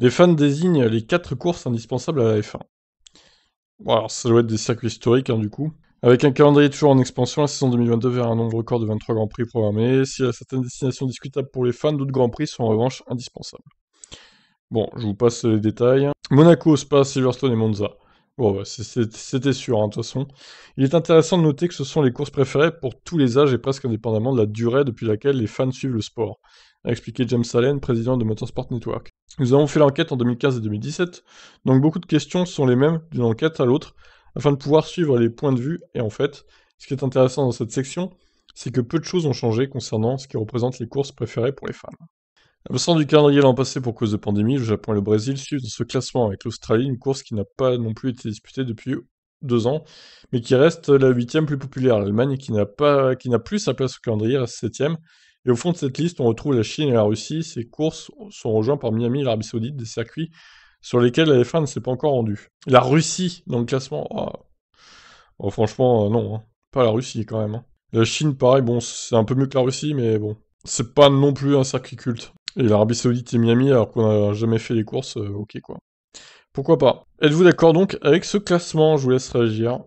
Les fans désignent les quatre courses indispensables à la F1. Bon, alors ça doit être des circuits historiques, hein, du coup. Avec un calendrier toujours en expansion, la saison 2022 verra un nombre record de 23 Grands Prix programmés. S'il y a certaines destinations discutables pour les fans, d'autres Grands Prix sont en revanche indispensables. Bon, je vous passe les détails. Monaco, Spa, Silverstone et Monza. Bon, c'était sûr, hein, de toute façon. Il est intéressant de noter que ce sont les courses préférées pour tous les âges et presque indépendamment de la durée depuis laquelle les fans suivent le sport, a expliqué James Allen, président de Motorsport Network. Nous avons fait l'enquête en 2015 et 2017, donc beaucoup de questions sont les mêmes d'une enquête à l'autre, afin de pouvoir suivre les points de vue, et en fait, ce qui est intéressant dans cette section, c'est que peu de choses ont changé concernant ce qui représente les courses préférées pour les femmes. passant du calendrier l'an passé pour cause de pandémie, le Japon et le Brésil suivent dans ce classement avec l'Australie, une course qui n'a pas non plus été disputée depuis deux ans, mais qui reste la huitième plus populaire. L'Allemagne, qui n'a plus sa place au calendrier, reste septième, et au fond de cette liste, on retrouve la Chine et la Russie. Ces courses sont rejointes par Miami et l'Arabie Saoudite, des circuits sur lesquels la F1 ne s'est pas encore rendue. La Russie dans le classement, ah. oh, franchement, euh, non. Hein. Pas la Russie quand même. Hein. La Chine, pareil, bon, c'est un peu mieux que la Russie, mais bon, c'est pas non plus un circuit culte. Et l'Arabie Saoudite et Miami, alors qu'on n'a jamais fait les courses, euh, ok quoi. Pourquoi pas Êtes-vous d'accord donc avec ce classement Je vous laisse réagir.